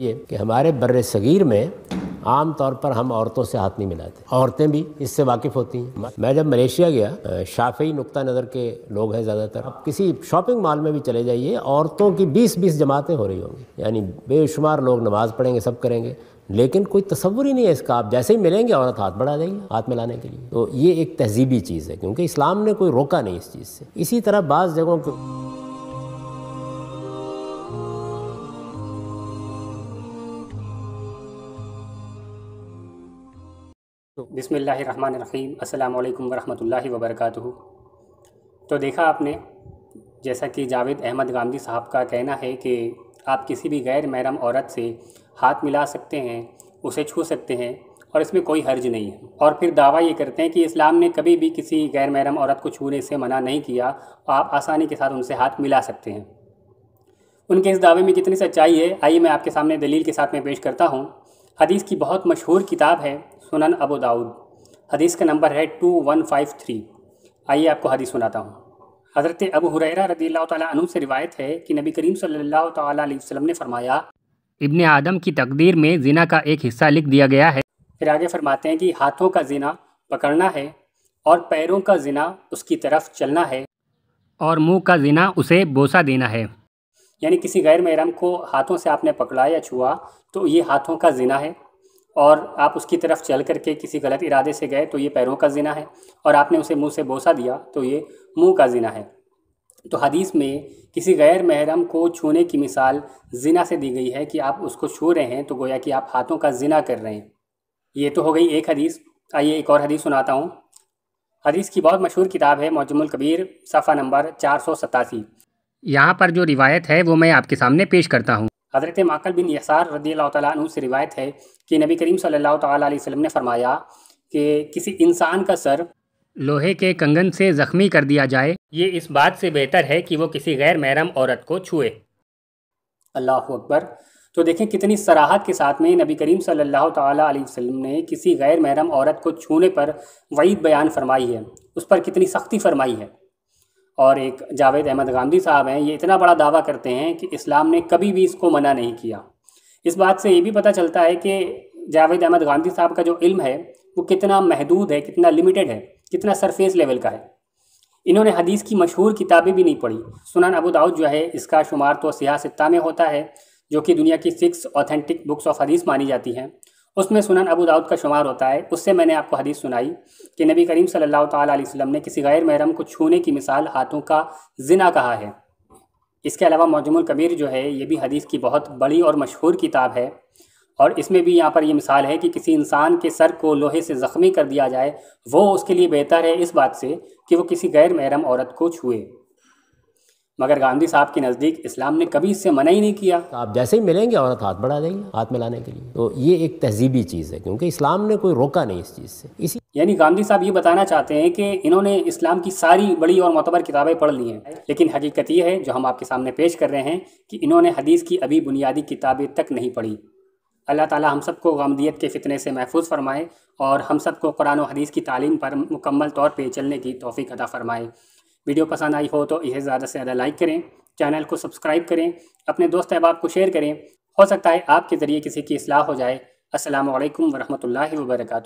ये कि हमारे बर सगीर में आम तौर पर हम औरतों से हाथ नहीं मिलाते औरतें भी इससे वाकिफ़ होती हैं मैं जब मलेशिया गया शाफी नुक्ता नज़र के लोग हैं ज़्यादातर आप किसी शॉपिंग मॉल में भी चले जाइए औरतों की बीस बीस जमातें हो रही होंगी यानी बेशुमार लोग नमाज़ पढ़ेंगे सब करेंगे लेकिन कोई तस्वुर ही नहीं है इसका आप जैसे ही मिलेंगे औरत हाथ बढ़ा देगी हाथ मिलाने के लिए तो ये एक तहजीबी चीज़ है क्योंकि इस्लाम ने कोई रोका नहीं इस चीज़ से इसी तरह बाज़ जगहों को बिसमीम अल्लाम वरम् वबरक तो देखा आपने जैसा कि जावेद अहमद गांधी साहब का कहना है कि आप किसी भी गैर महरम औरत से हाथ मिला सकते हैं उसे छू सकते हैं और इसमें कोई हर्ज नहीं है और फिर दावा ये करते हैं कि इस्लाम ने कभी भी किसी गैर महरम औरत को छूने से मना नहीं किया और तो आप आसानी के साथ उनसे हाथ मिला सकते हैं उनके इस दावे में कितनी सच्चाई है आइए मैं आपके सामने दलील के साथ में पेश करता हूँ हदीस की बहुत मशहूर किताब है सुनन अबू दाऊद हदीस का नंबर है टू वन फाइव थ्री आइए आपको हदीस सुनाता हूँ हज़रत अबू हुरैरा रदी तु से रिवायत है कि नबी करीम सल्लल्लाहु अलैहि वसल्लम ने फरमाया इब्ने आदम की तकदीर में जिना का एक हिस्सा लिख दिया गया है फिर आगे फरमाते हैं कि हाथों का जिना पकड़ना है और पैरों का जिना उसकी तरफ चलना है और मुंह का जिना उसे बोसा देना है यानी किसी गैर महरम को हाथों से आपने पकड़ा या छुआ तो ये हाथों का जिना है और आप उसकी तरफ चल करके किसी गलत इरादे से गए तो ये पैरों का जिना है और आपने उसे मुंह से बोसा दिया तो ये मुंह का जिना है तो हदीस में किसी गैर महरम को छूने की मिसाल जिना से दी गई है कि आप उसको छू रहे हैं तो गोया कि आप हाथों का जिना कर रहे हैं ये तो हो गई एक हदीस आइए एक और हदीस सुनाता हूँ हदीस की बहुत मशहूर किताब है मौजमुल कबीर सफ़ा नंबर चार सौ सतासी यहाँ पर जो रिवायत है वो मैं आपके सामने पेश करता हूँ हज़रत माकल बिन यसार रदी तु से रिवायत है कि नबी करीम सल्लल्लाहु अलैहि ने फरमाया कि किसी इंसान का सर लोहे के कंगन से ज़ख्मी कर दिया जाए ये इस बात से बेहतर है कि वो किसी गैर महरम औरत को छुए अल्लाह अकबर तो देखें कितनी सराहत के साथ में नबी करीम सल्लल्लाहु अलैहि वसल्लम ने किसी गैर महरम औरत को छूने पर वईद बयान फरमाई है उस पर कितनी सख्ती फरमाई है और एक जावेद अहमद गांधी साहब हैं ये इतना बड़ा दावा करते हैं कि इस्लाम ने कभी भी इसको मना नहीं किया इस बात से ये भी पता चलता है कि जावेद अहमद गांधी साहब का जो इल्म है वो कितना महदूद है कितना लिमिटेड है कितना सरफेस लेवल का है इन्होंने हदीस की मशहूर किताबें भी नहीं पढ़ी सुनान अबू दाऊद जो है इसका शुमार तो सियासत्ता में होता है जो कि दुनिया की सिक्स ऑथेंटिक बुक्स ऑफ हदीस मानी जाती हैं उसमें सुनन अबू दाऊद का शुमार होता है उससे मैंने आपको हदीस सुनाई कि नबी करीम सल्लल्लाहु अलैहि वसल्लम ने किसी गैर महरम को छूने की मिसाल हाथों का जिना कहा है इसके अलावा मौजमुल कबीर जो है ये भी हदीस की बहुत बड़ी और मशहूर किताब है और इसमें भी यहाँ पर ये मिसाल है कि किसी इंसान के सर को लोहे से ज़ख्मी कर दिया जाए वो उसके लिए बेहतर है इस बात से कि वो किसी गैर महरम औरत को छुए मगर गांधी साहब के नज़दीक इस्लाम ने कभी इससे मना ही नहीं किया तो आप जैसे ही मिलेंगे औरत हाथ बढ़ा देंगे हाथ मिलाने के लिए तो ये एक तहजीबी चीज़ है क्योंकि इस्लाम ने कोई रोका नहीं इस चीज़ से इसी यानी गांधी साहब ये बताना चाहते हैं कि इन्होंने इस्लाम की सारी बड़ी और मतबर किताबें पढ़ ली हैं लेकिन हकीकत यह है जो हम आपके सामने पेश कर रहे हैं कि इन्होंने हदीस की अभी बुनियादी किताबें तक नहीं पढ़ी अल्लाह ताला हम सबको गमदियत के फ़ितने से महफूज फरमाए और हम सबको कुरान हदीस की तालीम पर मुकम्मल तौर पर चलने की तोफ़ी अदा फरमाए वीडियो पसंद आई हो तो इसे ज़्यादा से ज़्यादा लाइक करें चैनल को सब्सक्राइब करें अपने दोस्त अहबाब को शेयर करें हो सकता है आपके ज़रिए किसी की असलाह हो जाए असलकम वरहमल वर्का